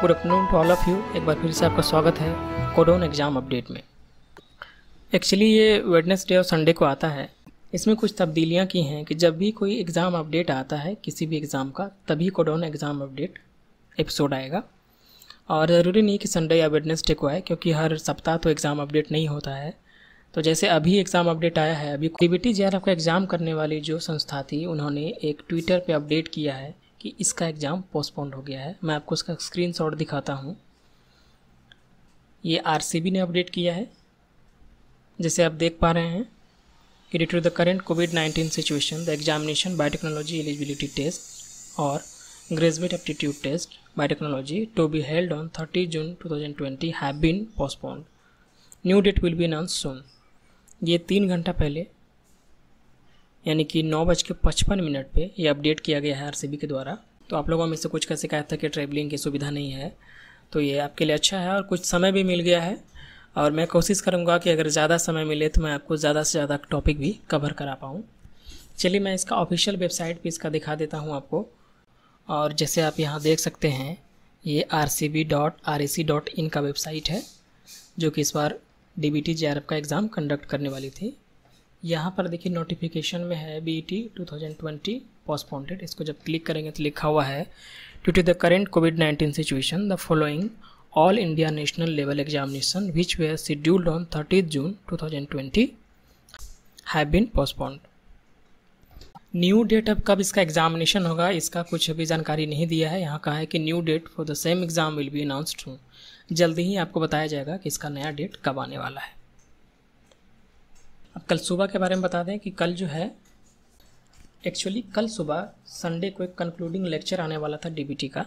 good afternoon to all of you एक बार फिर से आपका स्वागत है कोडोन एग्ज़ाम अपडेट में एक्चुअली ये वेडनेसडे और संडे को आता है इसमें कुछ तब्दीलियाँ की हैं कि जब भी कोई एग्ज़ाम अपडेट आता है किसी भी एग्ज़ाम का तभी कोडोन एग्ज़ाम अपडेट एपिसोड आएगा और ज़रूरी नहीं कि संडे या वेडनेसडे को आए क्योंकि हर सप्ताह तो एग्ज़ाम अपडेट नहीं होता है तो जैसे अभी एग्ज़ाम अपडेट आया है अभी टी बी टी का एग्ज़ाम करने वाली जो संस्था थी उन्होंने एक ट्विटर पे अपडेट किया है कि इसका एग्ज़ाम पोस्टपोन्ड हो गया है मैं आपको इसका स्क्रीन दिखाता हूँ ये आर ने अपडेट किया है जैसे आप देख पा रहे हैं कि to the current COVID nineteen situation the examination biotechnology eligibility test और graduate aptitude test biotechnology to be held on 30 June 2020 have been postponed new date will be announce soon ये तीन घंटा पहले यानी कि नौ बज के पचपन मिनट पर यह अपडेट किया गया है आर के द्वारा तो आप लोगों में से कुछ का शिकायत था कि ट्रैवलिंग की सुविधा नहीं है तो ये आपके लिए अच्छा है और कुछ समय भी मिल गया है और मैं कोशिश करूँगा कि अगर ज़्यादा समय मिले तो मैं आपको ज़्यादा से ज़्यादा टॉपिक भी कवर करा पाऊँ चलिए मैं इसका ऑफिशियल वेबसाइट भी इसका दिखा देता हूँ आपको और जैसे आप यहाँ देख सकते हैं ये R C B dot R A C dot in का वेबसाइट है जो कि इस बार D B T J R F का एग्ज़ाम कंडक्ट करने वाली थी यहाँ पर देखिए नोटिफिकेशन में है B T two thousand twenty postponed इसको जब क्लिक करेंगे तो लिखा हुआ है due to the current COVID nineteen situation the following all India national level examination which were scheduled on thirty June two thousand twenty have been postponed new date अब कब इसका एग्जामिनेशन होगा इसका कुछ अभी जानकारी नहीं दिया है यहाँ कहा है कि new date for the same exam will be announced जल्दी ही आपको बताया जाएगा कि इसका नया डेट कब आने वाला है अब कल सुबह के बारे में बता दें कि कल जो है एक्चुअली कल सुबह संडे को एक कंक्लूडिंग लेक्चर आने वाला था डीबीटी का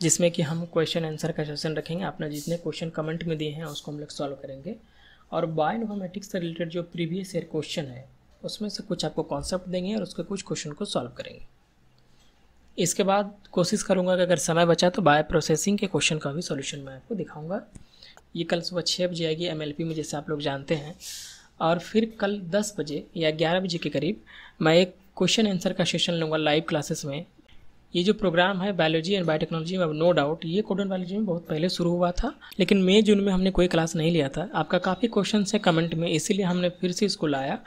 जिसमें कि हम क्वेश्चन आंसर का सेशन रखेंगे आपने जितने क्वेश्चन कमेंट में दिए हैं उसको हम लोग सॉल्व करेंगे और बायोइन्फॉर्मेटिक्स से रिलेटेड जो प्रीवियस ईयर क्वेश्चन है उसमें से कुछ आपको कॉन्सेप्ट देंगे और उसके कुछ क्वेश्चन को सॉल्व करेंगे इसके बाद कोशिश करूँगा कि अगर समय बचा तो बायो प्रोसेसिंग के क्वेश्चन का भी सॉल्यूशन मैं आपको दिखाऊंगा ये कल सुबह छः बजे आएगी एम में जैसे आप लोग जानते हैं और फिर कल दस बजे या ग्यारह बजे के करीब मैं एक क्वेश्चन आंसर का सेशन लूँगा लाइव क्लासेस में ये जो प्रोग्राम है बायोलॉजी एंड बायोटेक्नोलॉजी में नो डाउट ये कोडन बायोलॉजी में बहुत पहले शुरू हुआ था लेकिन मई जून में हमने कोई क्लास नहीं लिया था आपका काफ़ी क्वेश्चन है कमेंट में इसीलिए हमने फिर से इसको लाया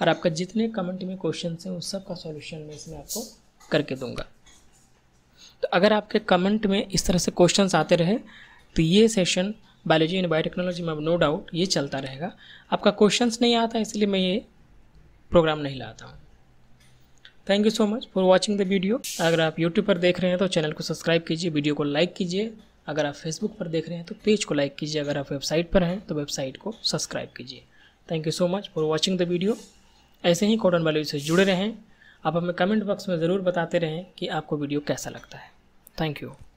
और आपका जितने कमेंट में क्वेश्चन हैं उस सब का सॉल्यूशन मैं इसमें आपको करके दूंगा तो अगर आपके कमेंट में इस तरह से क्वेश्चन आते रहे तो ये सेशन बायोलॉजी एंड बायोटेक्नोलॉजी में नो डाउट ये चलता रहेगा आपका क्वेश्चंस नहीं आता इसलिए मैं ये प्रोग्राम नहीं लाता हूँ thank you so much for watching the video अगर आप यूट्यूब पर देख रहे हैं तो चैनल को सब्सक्राइब कीजिए वीडियो को लाइक कीजिए अगर आप फेसबुक पर देख रहे हैं तो पेज को लाइक कीजिए अगर आप वेबसाइट पर हैं तो वेबसाइट को सब्सक्राइब कीजिए thank you so much for watching the video ऐसे ही कॉटन बायोलॉजी से जुड़े रहें आप हमें कमेंट बॉक्स में ज़रूर बताते रहें कि आपको वीडियो कैसा लगता है थैंक यू